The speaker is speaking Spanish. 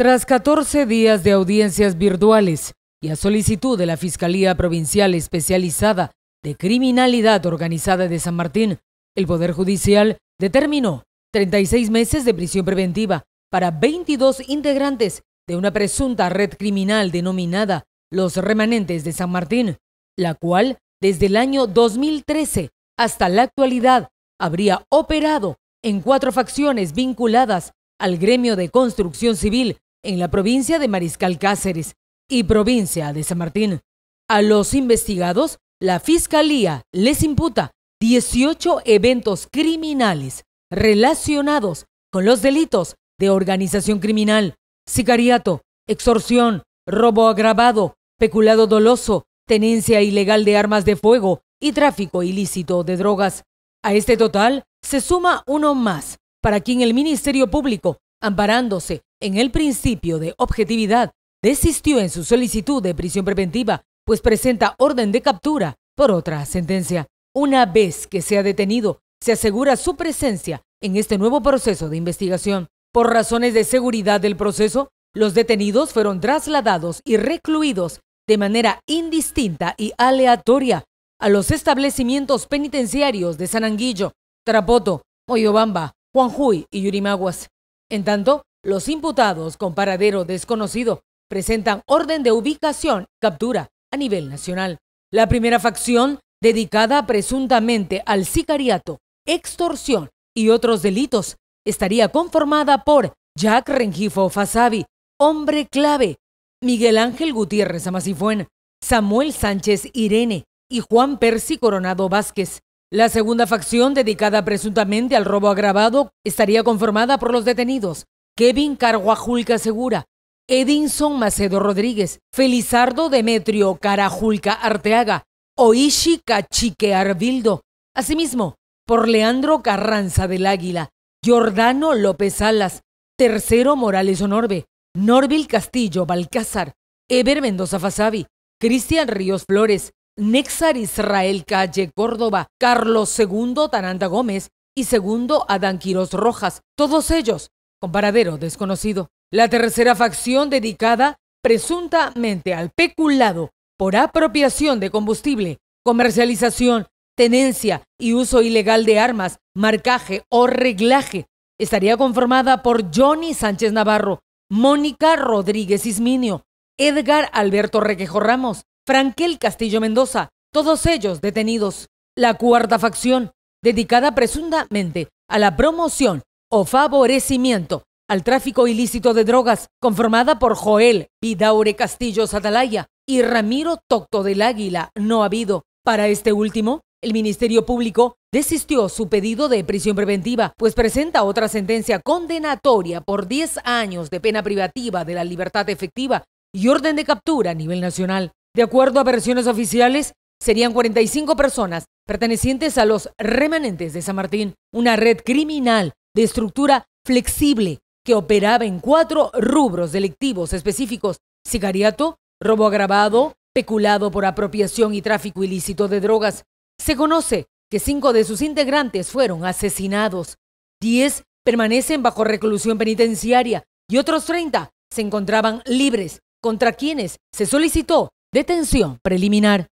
Tras 14 días de audiencias virtuales y a solicitud de la Fiscalía Provincial Especializada de Criminalidad Organizada de San Martín, el Poder Judicial determinó 36 meses de prisión preventiva para 22 integrantes de una presunta red criminal denominada Los Remanentes de San Martín, la cual desde el año 2013 hasta la actualidad habría operado en cuatro facciones vinculadas al gremio de construcción civil en la provincia de Mariscal Cáceres y provincia de San Martín. A los investigados, la Fiscalía les imputa 18 eventos criminales relacionados con los delitos de organización criminal, sicariato, extorsión, robo agravado, peculado doloso, tenencia ilegal de armas de fuego y tráfico ilícito de drogas. A este total se suma uno más, para quien el Ministerio Público, amparándose en el principio de objetividad, desistió en su solicitud de prisión preventiva, pues presenta orden de captura por otra sentencia. Una vez que sea detenido, se asegura su presencia en este nuevo proceso de investigación. Por razones de seguridad del proceso, los detenidos fueron trasladados y recluidos de manera indistinta y aleatoria a los establecimientos penitenciarios de San Anguillo, Trapoto, Moyobamba, Juanjuy y Yurimaguas. En tanto, los imputados con paradero desconocido presentan orden de ubicación y captura a nivel nacional. La primera facción, dedicada presuntamente al sicariato, extorsión y otros delitos, estaría conformada por Jack Rengifo Fasabi, hombre clave, Miguel Ángel Gutiérrez Amasifuen, Samuel Sánchez Irene y Juan Percy Coronado Vázquez. La segunda facción, dedicada presuntamente al robo agravado, estaría conformada por los detenidos Kevin Carguajulca Segura, Edinson Macedo Rodríguez, Felizardo Demetrio Carajulca Arteaga, Oishi Cachique Arbildo, asimismo por Leandro Carranza del Águila, Giordano López Alas, Tercero Morales Honorbe, Norvil Castillo Balcázar, Eber Mendoza Fasavi Cristian Ríos Flores, Nexar Israel Calle Córdoba, Carlos II Taranda Gómez y segundo Adán Quiroz Rojas, todos ellos con paradero desconocido. La tercera facción dedicada presuntamente al peculado por apropiación de combustible, comercialización, tenencia y uso ilegal de armas, marcaje o reglaje, estaría conformada por Johnny Sánchez Navarro, Mónica Rodríguez Isminio, Edgar Alberto Requejo Ramos, Frankel Castillo Mendoza, todos ellos detenidos. La cuarta facción, dedicada presuntamente a la promoción o favorecimiento al tráfico ilícito de drogas, conformada por Joel Vidaure Castillo Atalaya y Ramiro Tocto del Águila, no ha habido. Para este último, el Ministerio Público desistió su pedido de prisión preventiva, pues presenta otra sentencia condenatoria por 10 años de pena privativa de la libertad efectiva y orden de captura a nivel nacional. De acuerdo a versiones oficiales, serían 45 personas pertenecientes a los remanentes de San Martín, una red criminal de estructura flexible que operaba en cuatro rubros delictivos específicos, cigariato robo agravado, peculado por apropiación y tráfico ilícito de drogas. Se conoce que cinco de sus integrantes fueron asesinados, diez permanecen bajo reclusión penitenciaria y otros 30 se encontraban libres, contra quienes se solicitó detención preliminar.